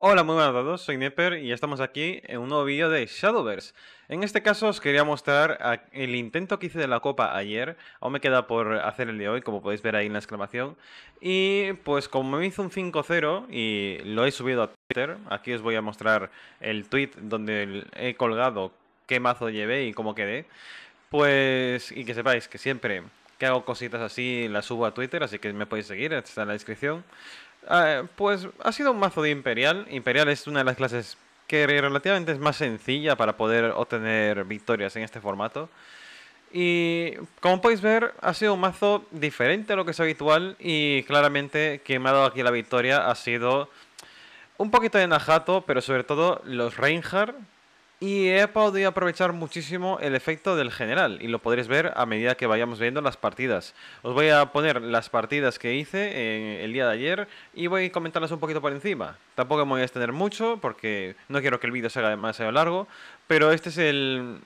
Hola, muy buenas a todos, soy Neper y estamos aquí en un nuevo vídeo de Shadowverse. En este caso os quería mostrar el intento que hice de la copa ayer, aún me queda por hacer el de hoy, como podéis ver ahí en la exclamación. Y pues como me hizo un 5-0 y lo he subido a Twitter, aquí os voy a mostrar el tweet donde he colgado qué mazo llevé y cómo quedé. Pues, y que sepáis que siempre que hago cositas así las subo a Twitter, así que me podéis seguir, está en la descripción. Ah, pues ha sido un mazo de Imperial. Imperial es una de las clases que relativamente es más sencilla para poder obtener victorias en este formato. Y como podéis ver, ha sido un mazo diferente a lo que es habitual y claramente quien me ha dado aquí la victoria ha sido un poquito de Najato, pero sobre todo los Reinhardt y he podido aprovechar muchísimo el efecto del general y lo podréis ver a medida que vayamos viendo las partidas. Os voy a poner las partidas que hice eh, el día de ayer y voy a comentarlas un poquito por encima. Tampoco me voy a extender mucho porque no quiero que el vídeo se haga demasiado largo, pero este es el,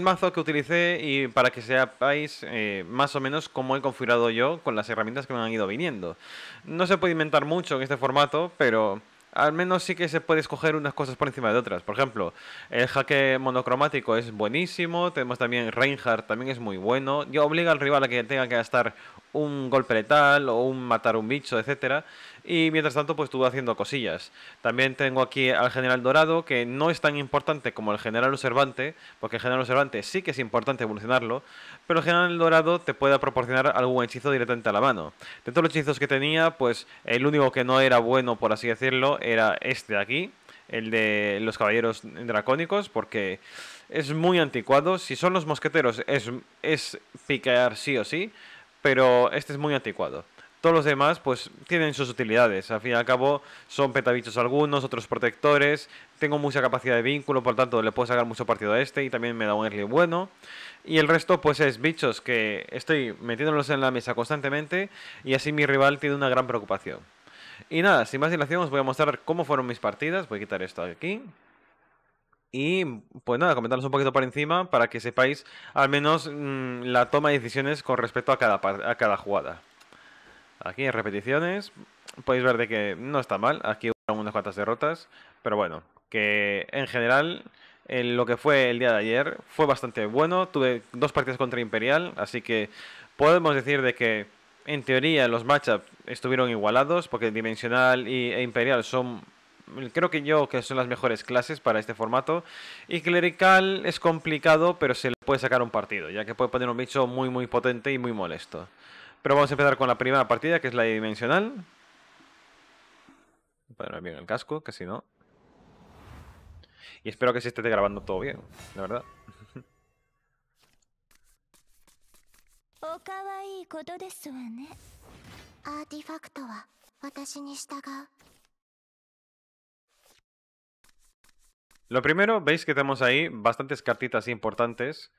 mazo que utilicé y para que sepáis eh, más o menos cómo he configurado yo con las herramientas que me han ido viniendo. No se puede inventar mucho en este formato, pero al menos sí que se puede escoger unas cosas por encima de otras. Por ejemplo, el jaque monocromático es buenísimo. Tenemos también Reinhardt, también es muy bueno. Yo obliga al rival a que tenga que gastar un golpe letal o un matar un bicho, etcétera y mientras tanto pues tú haciendo cosillas. También tengo aquí al general dorado, que no es tan importante como el general observante, porque el general observante sí que es importante evolucionarlo, pero el general dorado te puede proporcionar algún hechizo directamente a la mano. De todos los hechizos que tenía, pues el único que no era bueno, por así decirlo, era este de aquí, el de los caballeros dracónicos, porque es muy anticuado. Si son los mosqueteros, es, es sí o sí, pero este es muy anticuado. Todos los demás, pues, tienen sus utilidades. Al fin y al cabo, son petabichos algunos, otros protectores. Tengo mucha capacidad de vínculo, por lo tanto, le puedo sacar mucho partido a este y también me da un early bueno. Y el resto, pues, es bichos que estoy metiéndolos en la mesa constantemente y así mi rival tiene una gran preocupación. Y nada, sin más dilación, os voy a mostrar cómo fueron mis partidas. Voy a quitar esto de aquí. Y pues nada, comentaros un poquito por encima para que sepáis al menos mm, la toma de decisiones con respecto a cada, a cada jugada. Aquí en repeticiones. Podéis ver de que no está mal. Aquí hubo unas cuantas derrotas. Pero bueno, que en general en lo que fue el día de ayer fue bastante bueno. Tuve dos partidas contra Imperial. Así que podemos decir de que en teoría los matchups estuvieron igualados. Porque Dimensional y, e Imperial son creo que yo que son las mejores clases para este formato. Y clerical es complicado, pero se le puede sacar un partido, ya que puede poner un bicho muy muy potente y muy molesto. Pero vamos a empezar con la primera partida, que es la dimensional. Poner bien el casco, que no. Y espero que se esté grabando todo bien, la verdad. Oh, Lo primero, veis que tenemos ahí bastantes cartitas importantes.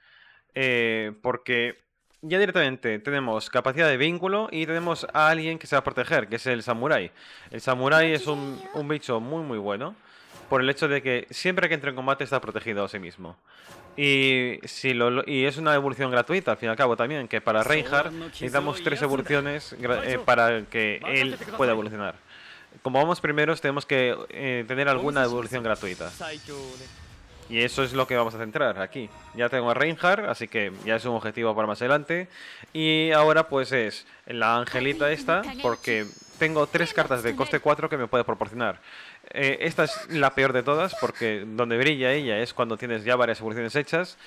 Eh, porque ya directamente tenemos capacidad de vínculo y tenemos a alguien que se va a proteger, que es el Samurai El Samurai es un, bicho muy muy bueno por el hecho de que siempre que entra en combate está protegido a sí mismo. Y, si lo, y es una evolución gratuita, al fin y al cabo también, que para Reinhardt necesitamos tres evoluciones eh, para que él pueda evolucionar. Como vamos primeros, tenemos que eh, tener alguna evolución gratuita. Y eso es lo que vamos a centrar aquí. Ya tengo a Reinhardt, así que ya es un objetivo para más adelante. Y ahora pues es la angelita esta, porque tengo tres cartas de coste 4 que me puede proporcionar. Eh, esta es la peor de todas, porque donde brilla ella es cuando tienes ya varias evoluciones hechas.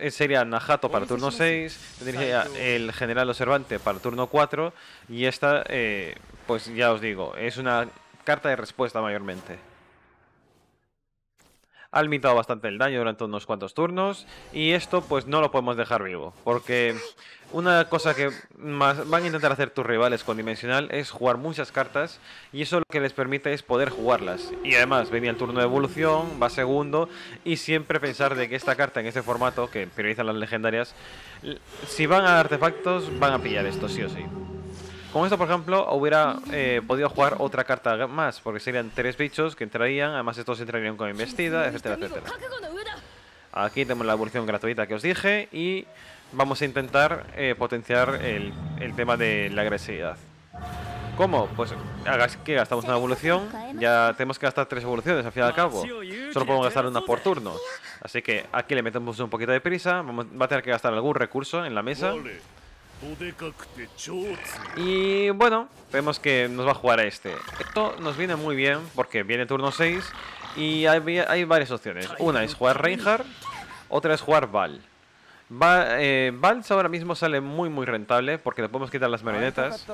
Eh, sería Najato para turno 6, tendría el General Observante para turno 4, y esta, eh, pues ya os digo, es una carta de respuesta mayormente ha limitado bastante el daño durante unos cuantos turnos y esto pues no lo podemos dejar vivo, porque una cosa que más van a intentar hacer tus rivales con Dimensional es jugar muchas cartas y eso lo que les permite es poder jugarlas. Y además venía el turno de evolución, va segundo y siempre pensar de que esta carta en este formato, que priorizan las legendarias, si van a artefactos van a pillar esto sí o sí. Con esto, por ejemplo, hubiera eh, podido jugar otra carta más, porque serían tres bichos que entrarían, además estos entrarían con investida, etcétera, Aquí tenemos la evolución gratuita que os dije y vamos a intentar eh, potenciar el, tema de la agresividad. ¿Cómo? Pues hagas que gastamos una evolución, ya tenemos que gastar tres evoluciones al fin y al cabo. Solo podemos gastar una por turno. Así que aquí le metemos un poquito de prisa, va a tener que gastar algún recurso en la mesa. Y bueno, vemos que nos va a jugar a este. Esto nos viene muy bien porque viene turno 6 y hay, varias opciones. Una es jugar Reinhardt, otra es jugar Val. Va, eh, Vals ahora mismo sale muy muy rentable porque le podemos quitar las marionetas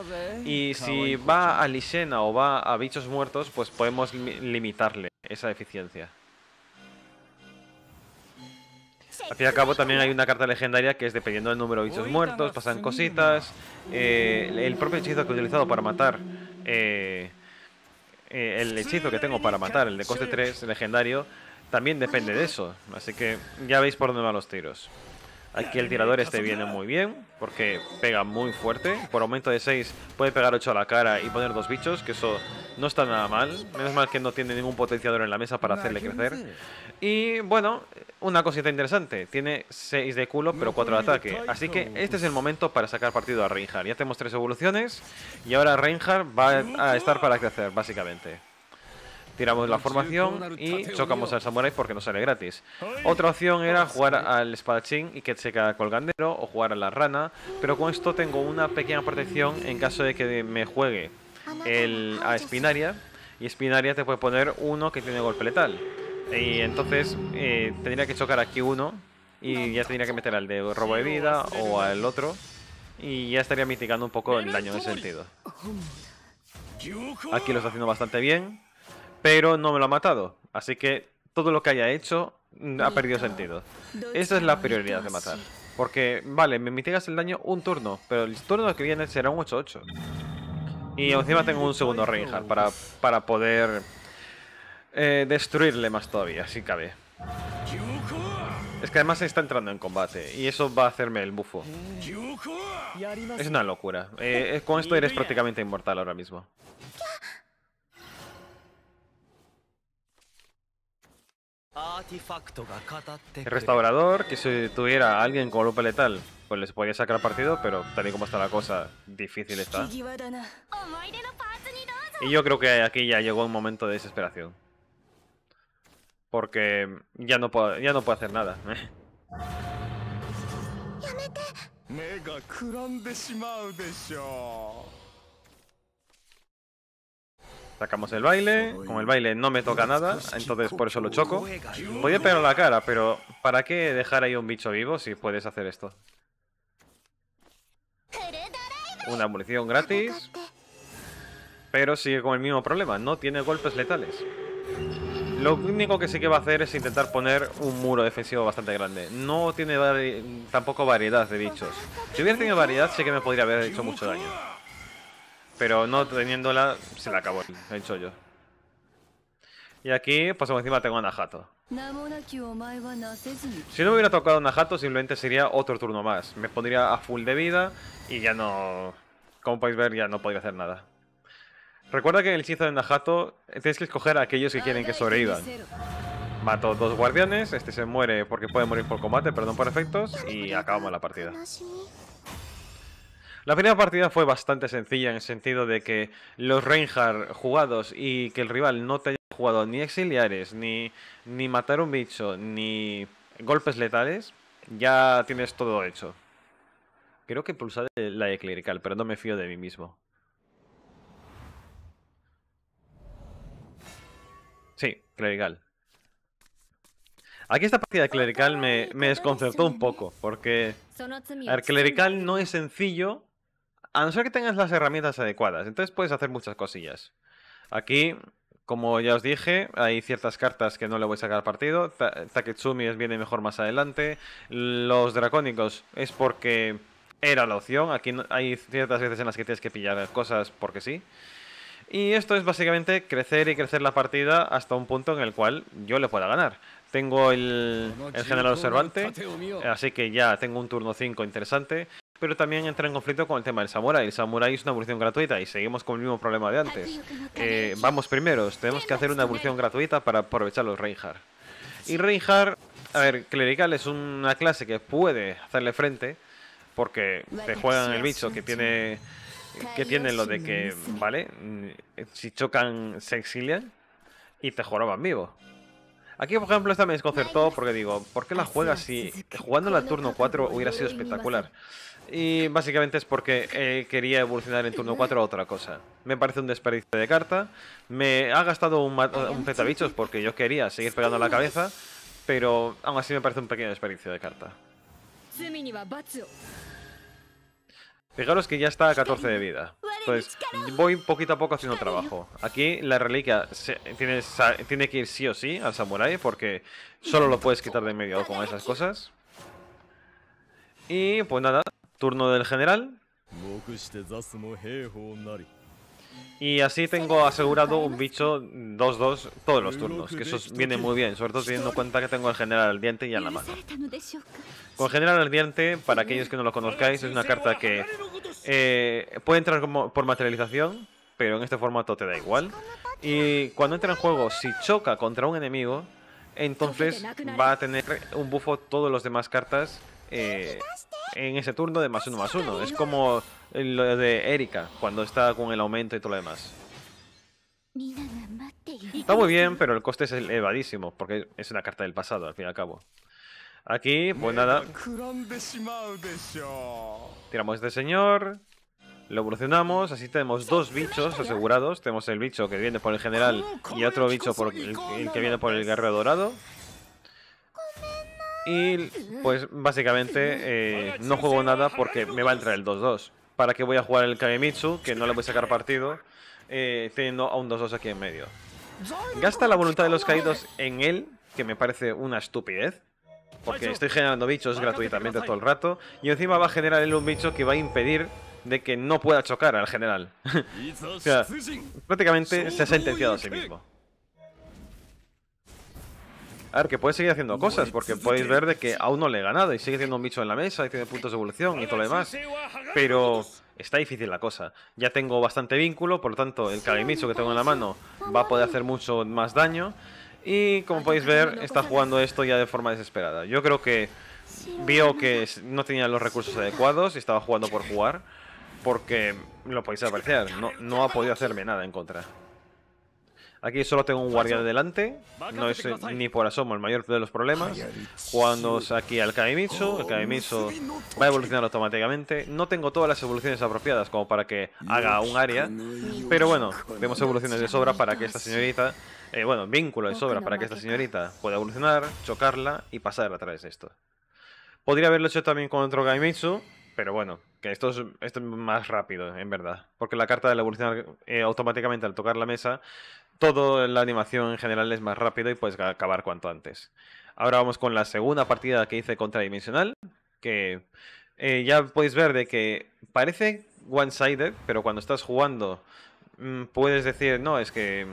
y si va a Lisena o va a bichos muertos pues podemos limitarle esa eficiencia. Al fin y al cabo también hay una carta legendaria que es dependiendo del número de bichos muertos, pasan cositas. Eh, el propio hechizo que he utilizado para matar... Eh, eh, el hechizo que tengo para matar, el de coste 3, legendario, también depende de eso. Así que ya veis por dónde van los tiros. Aquí el tirador este viene muy bien, porque pega muy fuerte. Por aumento de 6 puede pegar 8 a la cara y poner dos bichos, que eso no está nada mal. Menos mal que no tiene ningún potenciador en la mesa para hacerle crecer. Y bueno, una cosita interesante, tiene 6 de culo pero 4 de ataque. Así que este es el momento para sacar partido a Reinhardt. Ya tenemos 3 evoluciones y ahora Reinhardt va a estar para crecer, básicamente. Tiramos la formación y chocamos al samurai porque no sale gratis. Otra opción era jugar al espadachín y que se queda colgandero o jugar a la rana, pero con esto tengo una pequeña protección en caso de que me juegue el, a Espinaria y Espinaria te puede poner uno que tiene golpe letal. Y entonces eh, tendría que chocar aquí uno y ya tendría que meter al de robo de vida o al otro y ya estaría mitigando un poco el daño en ese sentido. Aquí lo está haciendo bastante bien pero no me lo ha matado. Así que todo lo que haya hecho mm, ha perdido sentido. Esa es la prioridad de matar. Porque, vale, me mitigas el daño un turno, pero el turno que viene será un 8-8. Y encima tengo un segundo Reinhardt para, poder eh, destruirle más todavía, si cabe. Es que además se está entrando en combate y eso va a hacerme el bufo. Es una locura. Eh, eh, con esto eres prácticamente inmortal ahora mismo. El restaurador, que si tuviera a alguien con golpe letal, pues les podía sacar partido, pero tal y como está la cosa, difícil está. Y yo creo que aquí ya llegó un momento de desesperación. Porque ya no ya no puedo hacer nada. Sacamos el baile. Con el baile no me toca nada, entonces por eso lo choco. Podía pegar la cara, pero ¿para qué dejar ahí un bicho vivo si puedes hacer esto? Una munición gratis. Pero sigue con el mismo problema, no tiene golpes letales. Lo único que sí que va a hacer es intentar poner un muro defensivo bastante grande. No tiene tampoco variedad de bichos. Si hubiera tenido variedad, sí que me podría haber hecho mucho daño pero no teniéndola se la acabó, el he hecho yo. Y aquí, pues encima tengo a Nahato. Si no me hubiera tocado a Najato simplemente sería otro turno más. Me pondría a full de vida y ya no... Como podéis ver, ya no podría hacer nada. Recuerda que en el hechizo de Najato eh, tienes que escoger a aquellos que quieren que sobrevivan. Mato dos guardianes, este se muere porque puede morir por combate, perdón por efectos, y acabamos la partida. La primera partida fue bastante sencilla en el sentido de que los Reinhardt jugados y que el rival no te haya jugado ni exiliares, ni, ni matar un bicho, ni golpes letales, ya tienes todo hecho. Creo que pulsar la de clerical, pero no me fío de mí mismo. Sí, clerical. Aquí esta partida de clerical me, me desconcertó un poco, porque el clerical no es sencillo, a no ser que tengas las herramientas adecuadas. Entonces puedes hacer muchas cosillas. Aquí, como ya os dije, hay ciertas cartas que no le voy a sacar partido. Taketsumi viene mejor más adelante. Los dracónicos es porque era la opción. Aquí hay ciertas veces en las que tienes que pillar cosas porque sí. Y esto es básicamente crecer y crecer la partida hasta un punto en el cual yo le pueda ganar. Tengo el, el general observante, así que ya tengo un turno 5 interesante pero también entra en conflicto con el tema del Samurai. El Samurai es una evolución gratuita y seguimos con el mismo problema de antes. Eh, vamos primeros, tenemos que hacer una evolución gratuita para aprovechar los Reinhardt. Y Reinhardt, a ver, Clerical es una clase que puede hacerle frente porque te juegan el bicho que tiene que tiene lo de que, ¿vale? Mm, si chocan, se exilian y te joroban vivo. Aquí, por ejemplo, esta me desconcertó porque digo, ¿por qué la juegas si jugando la turno 4 hubiera sido espectacular? Y básicamente es porque quería evolucionar en turno 4 a otra cosa. Me parece un desperdicio de carta. Me ha gastado un, un petabichos porque yo quería seguir pegando la cabeza. Pero aún así me parece un pequeño desperdicio de carta. Fijaros que ya está a 14 de vida. Entonces, pues voy poquito a poco haciendo trabajo. Aquí la reliquia tiene, tiene que ir sí o sí al samurai porque solo lo puedes quitar de medio con esas cosas. Y pues nada, Turno del general. Y así tengo asegurado un bicho 2-2 todos los turnos, que eso viene muy bien, sobre todo teniendo en cuenta que tengo el general al diente y a la mano. Con general al diente, para aquellos que no lo conozcáis, es una carta que eh, puede entrar como por materialización, pero en este formato te da igual. Y cuando entra en juego, si choca contra un enemigo, entonces va a tener un buffo todos los demás cartas eh, en ese turno de más uno más uno. Es como lo de Erika cuando está con el aumento y todo lo demás. Está muy bien, pero el coste es elevadísimo, porque es una carta del pasado, al fin y al cabo. Aquí, pues nada. Tiramos este señor. Lo evolucionamos, así tenemos dos bichos asegurados. Tenemos el bicho que viene por el general y otro bicho por que viene por el guerrero dorado. Y pues básicamente eh, no juego nada porque me va a entrar el 2-2. ¿Para qué voy a jugar el Kamemitsu, que no le voy a sacar partido, eh, teniendo a un 2-2 aquí en medio? Gasta la voluntad de los caídos en él, que me parece una estupidez. Porque estoy generando bichos gratuitamente todo el rato. Y encima va a generar él un bicho que va a impedir de que no pueda chocar al general. o sea, prácticamente se ha sentenciado a sí mismo. A ver, que puede seguir haciendo cosas, porque podéis ver de que aún no le he ganado y sigue siendo un bicho en la mesa y tiene puntos de evolución y todo lo demás. Pero está difícil la cosa. Ya tengo bastante vínculo, por lo tanto el Kagemicho que tengo en la mano va a poder hacer mucho más daño. Y como podéis ver, está jugando esto ya de forma desesperada. Yo creo que vio que no tenía los recursos adecuados y estaba jugando por jugar, porque lo podéis apreciar, no ha podido hacerme nada en contra. Aquí solo tengo un guardián delante, no es ni por asomo el mayor de los problemas. Cuando aquí al Kaimitsu, el Kaimitsu va a evolucionar automáticamente. No tengo todas las evoluciones apropiadas como para que haga un área, pero bueno, tenemos evoluciones de sobra para que esta señorita, eh, bueno, vínculo de sobra para que esta señorita pueda evolucionar, chocarla y pasarla a través de esto. Podría haberlo hecho también con otro Kaimitsu, pero bueno, que esto es, más rápido, en verdad. Porque la carta de la evolución eh, automáticamente al tocar la mesa todo en la animación en general es más rápido y puedes acabar cuanto antes. Ahora vamos con la segunda partida que hice contra Dimensional, que eh, ya podéis ver de que parece one-sided, pero cuando estás jugando mm, puedes decir, no, es que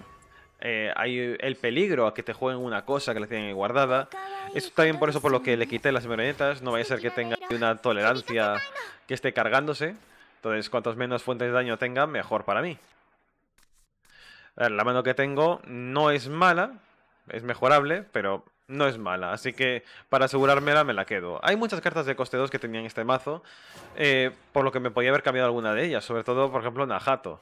eh, hay el peligro a que te jueguen una cosa que la tienen guardada. Es también por eso por lo que le quité las marionetas, no vaya a ser que tenga una tolerancia que esté cargándose. Entonces, cuantas menos fuentes de daño tenga, mejor para mí. La mano que tengo no es mala, es mejorable, pero no es mala. Así que para asegurármela me la quedo. Hay muchas cartas de coste 2 que tenían este mazo, eh, por lo que me podía haber cambiado alguna de ellas, sobre todo, por ejemplo, Najato.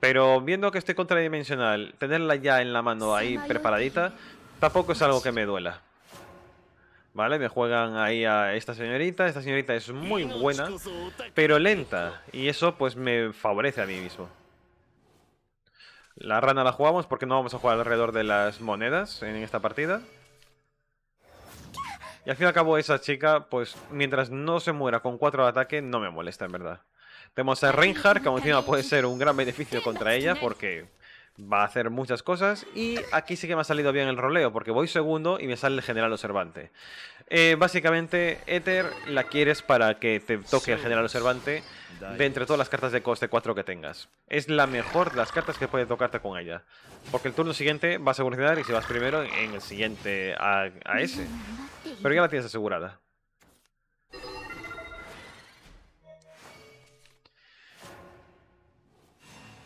Pero viendo que estoy contradimensional, tenerla ya en la mano ahí preparadita, tampoco es algo que me duela. ¿Vale? Me juegan ahí a esta señorita. Esta señorita es muy buena, pero lenta. Y eso pues me favorece a mí mismo. La rana la jugamos porque no vamos a jugar alrededor de las monedas en esta partida. Y al fin y al cabo esa chica, pues mientras no se muera con 4 de ataque, no me molesta en verdad. Tenemos a Reinhardt, que encima puede ser un gran beneficio contra ella porque va a hacer muchas cosas. Y aquí sí que me ha salido bien el roleo, porque voy segundo y me sale el general observante. Eh, básicamente, Ether la quieres para que te toque el general observante de entre todas las cartas de coste 4 que tengas. Es la mejor de las cartas que puedes tocarte con ella. Porque el turno siguiente vas a evolucionar y si vas primero en el siguiente a ese. Pero ya la tienes asegurada.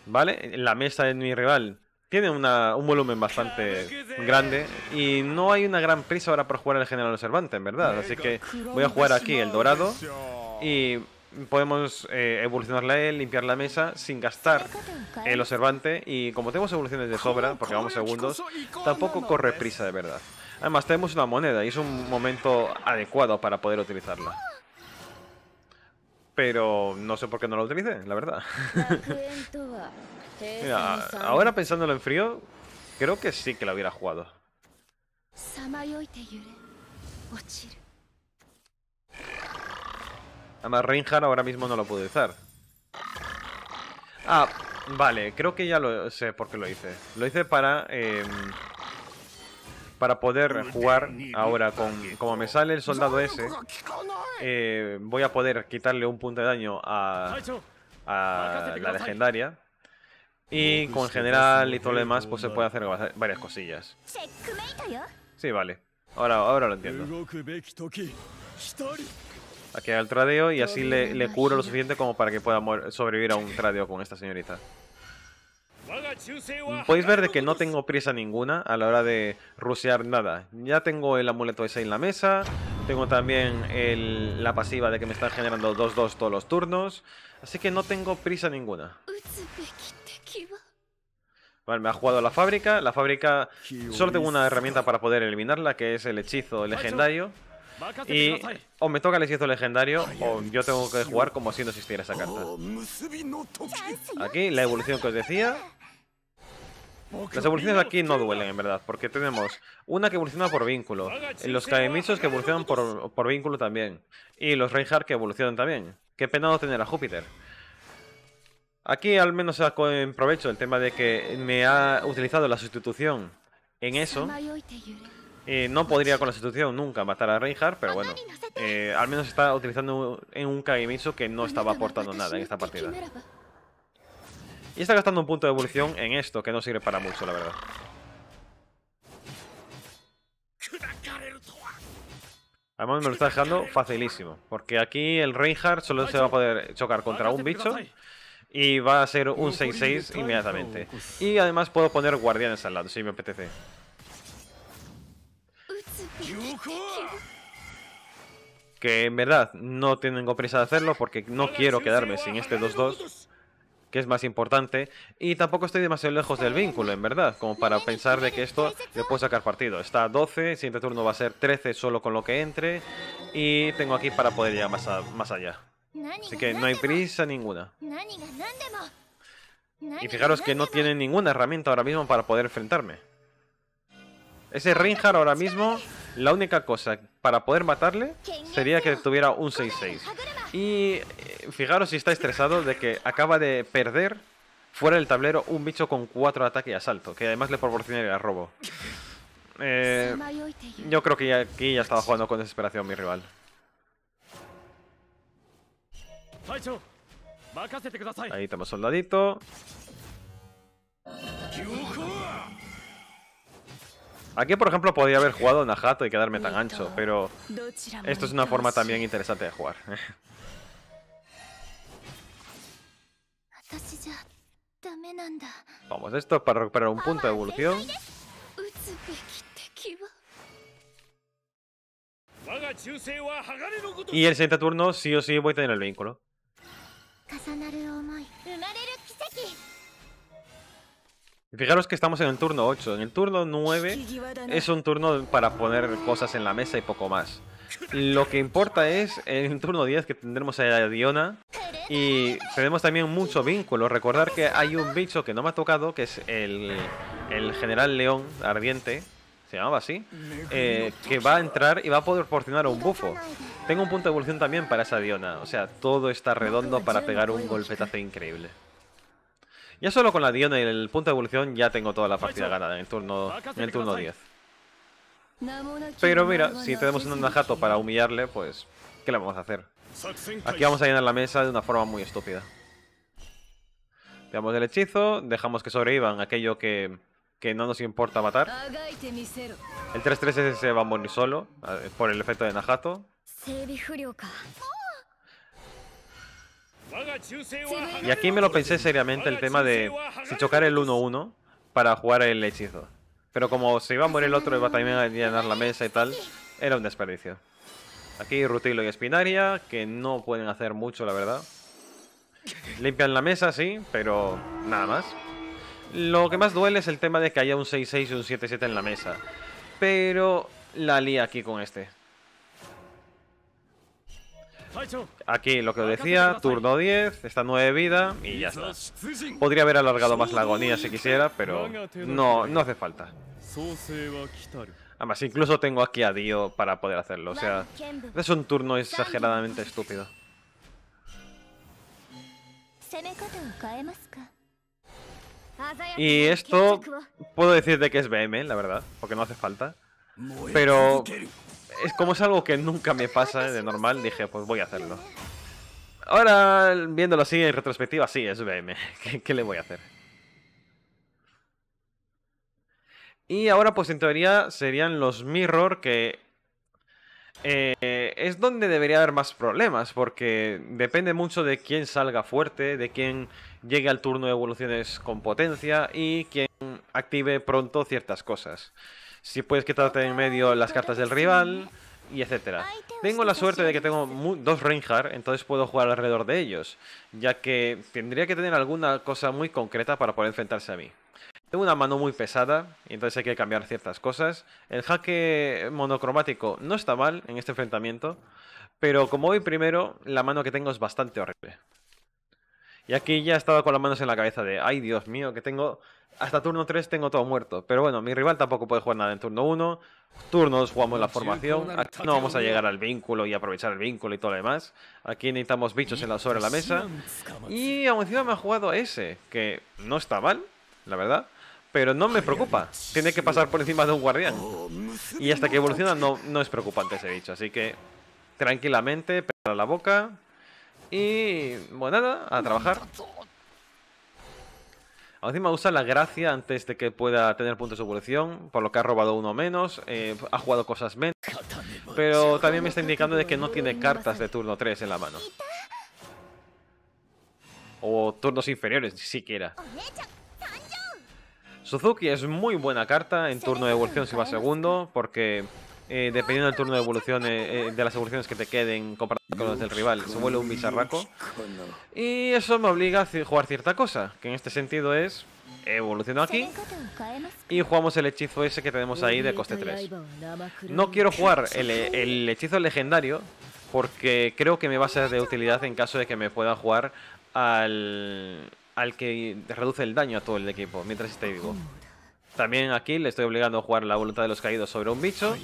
¿vale? La mesa de mi rival tiene una, un volumen bastante grande y no hay una gran prisa ahora por jugar el General observante en verdad. Así que voy a jugar aquí el Dorado y podemos eh, evolucionarla él, limpiar la mesa sin gastar el observante y como tenemos evoluciones de sobra, porque vamos segundos, tampoco corre prisa de verdad. Además tenemos una moneda y es un momento adecuado para poder utilizarla pero no sé por qué no lo utilicé, la verdad. ahora pensándolo en frío, creo que sí que lo hubiera jugado. Además, Reinhardt ahora mismo no lo pude usar. Ah, vale, creo que ya lo sé por qué lo hice. Lo hice para... Em, para poder jugar ahora con... Como me sale el soldado ese, eh, voy a poder quitarle un punto de daño a, la legendaria. Y con general y todo lo demás, pues se puede hacer varias cosillas. Sí, vale. Ahora, ahora lo entiendo. Aquí al tradeo y así le, le curo lo suficiente como para que pueda sobrevivir a un tradeo con esta señorita. Podéis ver de que no tengo prisa ninguna a la hora de rusear nada. Ya tengo el amuleto ese en la mesa, tengo también la pasiva de que me están generando 2-2 todos los turnos, así que no tengo prisa ninguna. Vale, me ha jugado la fábrica. La fábrica solo tengo una herramienta para poder eliminarla, que es el hechizo legendario. Y o me toca el hechizo legendario o yo tengo que jugar como si no existiera esa carta. Aquí la evolución que os decía. Oh, Las evoluciones aquí no duelen, en verdad, porque tenemos una que evoluciona por vínculo, eh, los kaemisos que evolucionan por, vínculo también, y los Reinhardt que evolucionan también. Qué penado tener a Júpiter. Aquí al menos saco en provecho el tema de que me ha utilizado la sustitución en eso. Eh, no podría con la sustitución nunca matar a Reinhardt, pero bueno. Eh, al menos está utilizando en un Kaemiso que no estaba aportando nada en esta partida. Y está gastando un punto de evolución en esto, que no sirve para mucho, la verdad. Además me lo está dejando facilísimo. Porque aquí el Reinhardt solo se va a poder chocar contra un bicho. Y va a ser un 6-6 inmediatamente. Y además puedo poner guardianes al lado, si me apetece. Que en verdad no tengo prisa de hacerlo porque no quiero quedarme sin este 2-2 que es más importante, y tampoco estoy demasiado lejos del vínculo, en verdad, como para pensar de que esto le puede sacar partido. Está a 12, siguiente turno va a ser 13 solo con lo que entre, y tengo aquí para poder llegar más, más allá. Así que no hay prisa ninguna. Y fijaros que no tiene ninguna herramienta ahora mismo para poder enfrentarme. Ese Reinhardt ahora mismo, la única cosa para poder matarle sería que tuviera un 6-6. Y eh, fijaros si está estresado de que acaba de perder fuera del tablero un bicho con 4 ataques y asalto, que además le proporcionaría robo. Eh, yo creo que aquí ya estaba jugando con desesperación mi rival. Ahí tenemos soldadito. Aquí, por ejemplo, podría haber jugado Nahato y quedarme tan ancho, pero esto es una forma también interesante de jugar. Vamos, esto es para recuperar un punto de evolución. Y el siguiente turno sí o sí voy a tener el vínculo. Fijaros que estamos en el turno 8. En el turno 9 es un turno para poner cosas en la mesa y poco más. Lo que importa es en el turno 10 que tendremos a Diona y tenemos también mucho vínculo. Recordar que hay un bicho que no me ha tocado, que es el, general león ardiente, se llamaba así, eh, que va a entrar y va a poder proporcionar un bufo. Tengo un punto de evolución también para esa Diona, o sea, todo está redondo para pegar un golpetazo increíble. Ya solo con la Dion y el punto de evolución ya tengo toda la partida ganada en el turno, turno 10. Pero mira, si tenemos un Najato para humillarle, pues, ¿qué le vamos a hacer? Aquí vamos a llenar la mesa de una forma muy estúpida. Damos el hechizo, dejamos que sobrevivan aquello que, que no nos importa matar. El 3-3 se va a morir solo, eh, por el efecto de Najato. Y aquí me lo pensé seriamente el tema de si chocar el 1-1 para jugar el hechizo. Pero como se iba a morir el otro, iba también a llenar la mesa y tal, era un desperdicio. Aquí Rutilo y Espinaria, que no pueden hacer mucho, la verdad. Limpian la mesa, sí, pero nada más. Lo que más duele es el tema de que haya un 6-6 y un 7-7 en la mesa. Pero la lía aquí con este. Aquí lo que os decía, turno 10, está 9 vida y ya está. Podría haber alargado más la agonía si quisiera, pero no, no hace falta. Además, incluso tengo aquí a Dio para poder hacerlo, o sea, es un turno exageradamente estúpido. Y esto puedo decir que es BM, la verdad, porque no hace falta. Pero es como es algo que nunca me pasa de normal, dije, pues voy a hacerlo. Ahora, viéndolo así en retrospectiva, sí, es BM. ¿Qué, le voy a hacer? Y ahora, pues en teoría, serían los Mirror que... Eh, es donde debería haber más problemas, porque depende mucho de quién salga fuerte, de quién llegue al turno de evoluciones con potencia y quién active pronto ciertas cosas si puedes quitarte en medio las cartas del rival, y etcétera. Tengo la suerte de que tengo dos Reinhardt, entonces puedo jugar alrededor de ellos, ya que tendría que tener alguna cosa muy concreta para poder enfrentarse a mí. Tengo una mano muy pesada, y entonces hay que cambiar ciertas cosas. El jaque monocromático no está mal en este enfrentamiento, pero como voy primero, la mano que tengo es bastante horrible. Y aquí ya estaba con las manos en la cabeza de, ay Dios mío, que tengo... Hasta turno 3 tengo todo muerto. Pero bueno, mi rival tampoco puede jugar nada en turno 1. Turnos, jugamos la formación. no vamos a llegar al vínculo y aprovechar el vínculo y todo lo demás. Aquí necesitamos bichos en la, sobre la mesa. Y aún encima me ha jugado ese, que no está mal, la verdad. Pero no me preocupa. Tiene que pasar por encima de un guardián. Oh, y hasta que evoluciona no, no es preocupante ese bicho. Así que tranquilamente, pegar la boca, y bueno, nada, a trabajar. Encima usa la gracia antes de que pueda tener puntos de evolución, por lo que ha robado uno menos, eh, ha jugado cosas menos, pero también me está indicando de que no tiene cartas de turno 3 en la mano. O turnos inferiores, ni siquiera. Suzuki es muy buena carta en turno de evolución si va segundo, porque eh, dependiendo del turno de evolución, eh, eh, de las evoluciones que te queden comparadas con las del rival, se vuelve un bizarraco Y eso me obliga a jugar cierta cosa, que en este sentido es evoluciono aquí y jugamos el hechizo ese que tenemos ahí de coste 3. No quiero jugar el, hechizo legendario porque creo que me va a ser de utilidad en caso de que me pueda jugar al, al que reduce el daño a todo el equipo mientras esté vivo. También aquí le estoy obligando a jugar la voluntad de los caídos sobre un bicho.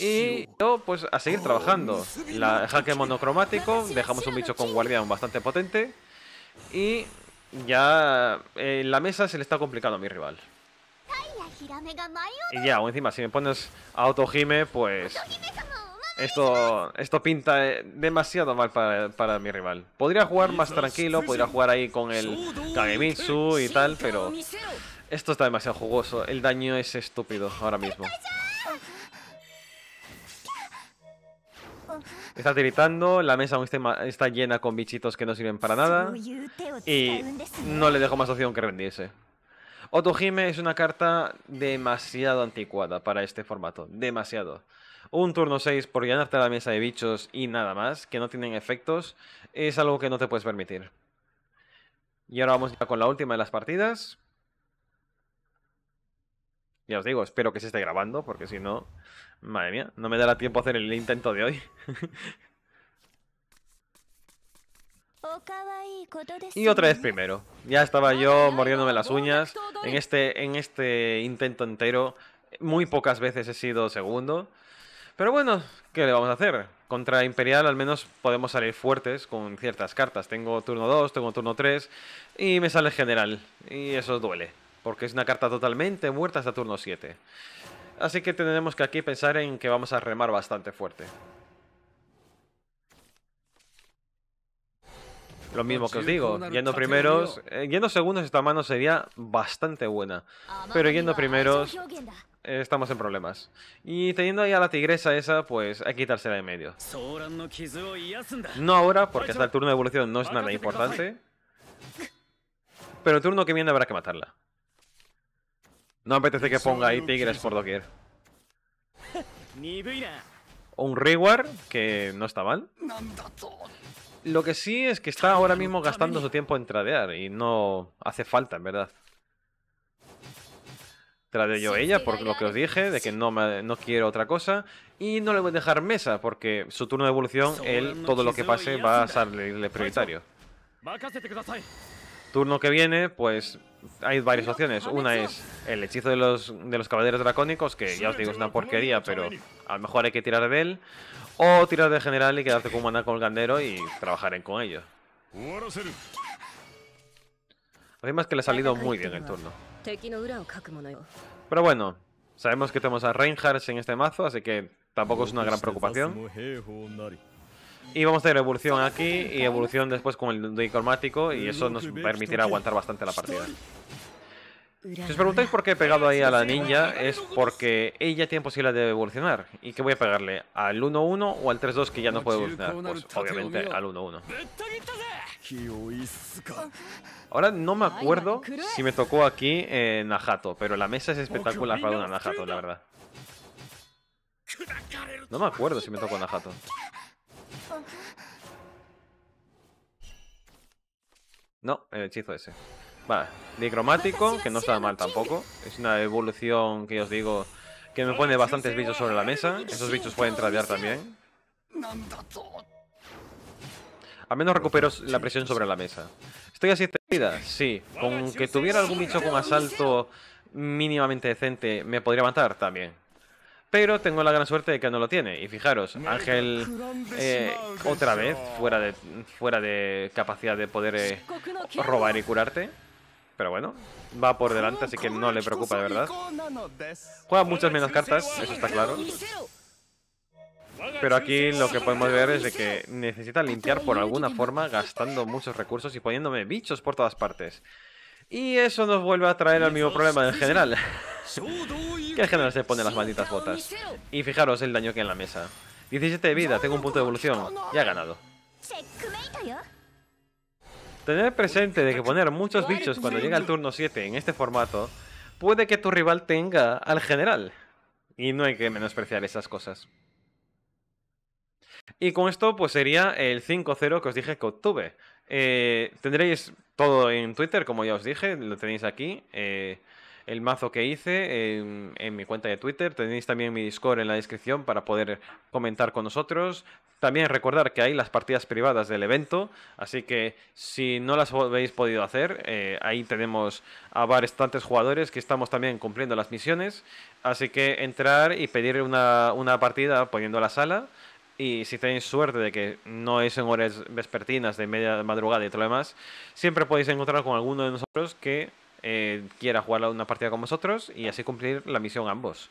Y yo, pues, a seguir trabajando. La jaque monocromático, dejamos un bicho con guardián bastante potente. Y ya en eh, la mesa se le está complicando a mi rival. Y ya, o encima, si me pones a pues... Esto, esto pinta eh, demasiado mal para, para, mi rival. Podría jugar más tranquilo, podría jugar ahí con el Kagemitsu y tal, pero esto está demasiado jugoso. El daño es estúpido ahora mismo. Está tiritando, la mesa aún está llena con bichitos que no sirven para nada. Y no le dejo más opción que rendirse. Otohime es una carta demasiado anticuada para este formato. Demasiado. Un turno 6 por llenarte la mesa de bichos y nada más, que no tienen efectos, es algo que no te puedes permitir. Y ahora vamos ya con la última de las partidas. Ya os digo, espero que se esté grabando, porque si no, madre mía, no me dará tiempo a hacer el intento de hoy. y otra vez primero. Ya estaba yo mordiéndome las uñas. En este, en este intento entero, muy pocas veces he sido segundo. Pero bueno, ¿qué le vamos a hacer? Contra Imperial al menos podemos salir fuertes con ciertas cartas. Tengo turno 2, tengo turno 3 y me sale general. Y eso duele. Porque es una carta totalmente muerta hasta turno 7. Así que tendremos que aquí pensar en que vamos a remar bastante fuerte. Lo mismo que os digo, yendo primeros... Eh, yendo segundos esta mano sería bastante buena. Pero yendo primeros eh, estamos en problemas. Y teniendo ahí a la tigresa esa, pues hay que quitársela de medio. No ahora, porque hasta el turno de evolución no es nada importante. Pero el turno que viene habrá que matarla. No apetece que ponga ahí tigres por doquier. Un reward, que no está mal. Lo que sí es que está ahora mismo gastando su tiempo en tradear y no hace falta, en verdad. Tradeo yo ella, por lo que os dije, de que no, me, no quiero otra cosa. Y no le voy a dejar mesa, porque su turno de evolución, él, todo lo que pase, va a salirle prioritario. Turno que viene, pues hay varias opciones. Una es el hechizo de los, caballeros dracónicos, que ya os digo es una porquería, pero a lo mejor hay que tirar de él. O tirar de general y quedarte como maná con el gandero y trabajar con ellos. Además que le ha salido muy bien el turno. Pero bueno, sabemos que tenemos a Reinhardt en este mazo, así que tampoco es una gran preocupación. Y vamos a tener evolución aquí y evolución después con el cromático y eso nos permitirá aguantar bastante la partida. Si os preguntáis por qué he pegado ahí a la ninja, es porque ella tiene posibilidad de evolucionar. ¿Y qué voy a pegarle? ¿Al 1-1 o al 3-2 que ya no puede evolucionar? Pues obviamente al 1-1. Ahora no me acuerdo si me tocó aquí en eh, Najato, pero la mesa es espectacular para una Najato, la verdad. No me acuerdo si me tocó Najato. No, el hechizo ese. Vale, dichromático que no está mal tampoco. Es una evolución que os digo que me pone bastantes bichos sobre la mesa. Esos bichos pueden traviar también. Al menos recupero la presión sobre la mesa. ¿Estoy así extendida? Sí. Con que tuviera algún bicho con asalto mínimamente decente, ¿me podría matar? También pero tengo la gran suerte de que no lo tiene. Y fijaros, Ángel eh, otra vez fuera de, fuera de capacidad de poder eh, robar y curarte. Pero bueno, va por delante, así que no le preocupa de verdad. Juega muchas menos cartas, eso está claro. Pero aquí lo que podemos ver es de que necesita limpiar por alguna forma gastando muchos recursos y poniéndome bichos por todas partes. Y eso nos vuelve a traer al mismo problema en general. que el general se pone las malditas botas. Y fijaros el daño que hay en la mesa. 17 de vida, tengo un punto de evolución. Ya ha ganado. Tener presente de que poner muchos bichos cuando llega el turno 7 en este formato puede que tu rival tenga al general. Y no hay que menospreciar esas cosas. Y con esto pues sería el 5-0 que os dije que obtuve. Eh, tendréis todo en Twitter, como ya os dije, lo tenéis aquí. Eh, el mazo que hice en, mi cuenta de Twitter. Tenéis también mi Discord en la descripción para poder comentar con nosotros. También recordar que hay las partidas privadas del evento, así que si no las habéis podido hacer, eh, ahí tenemos a bastantes jugadores que estamos también cumpliendo las misiones. Así que entrar y pedir una partida poniendo la sala y si tenéis suerte de que no es en horas vespertinas de media madrugada y todo lo demás, siempre podéis encontrar con alguno de nosotros que eh, quiera jugar una partida con vosotros y así cumplir la misión ambos.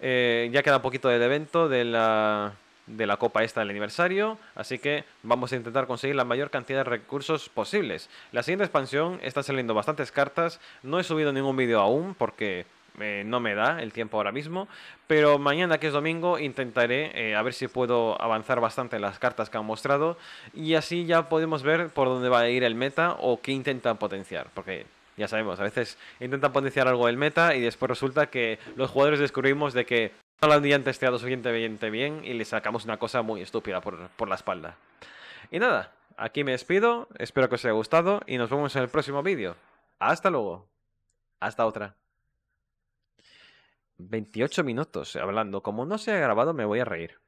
Eh, ya queda poquito del evento de la, de la copa esta del aniversario, así que vamos a intentar conseguir la mayor cantidad de recursos posibles. La siguiente expansión está saliendo bastantes cartas, no he subido ningún vídeo aún porque eh, no me da el tiempo ahora mismo, pero mañana que es domingo intentaré eh, a ver si puedo avanzar bastante en las cartas que han mostrado y así ya podemos ver por dónde va a ir el meta o qué intentan potenciar, porque ya sabemos, a veces intentan potenciar algo del meta y después resulta que los jugadores descubrimos de que no lo habían testeado suficientemente bien y le sacamos una cosa muy estúpida por, por la espalda. Y nada, aquí me despido, espero que os haya gustado y nos vemos en el próximo vídeo. Hasta luego. Hasta otra. 28 minutos hablando. Como no se ha grabado, me voy a reír.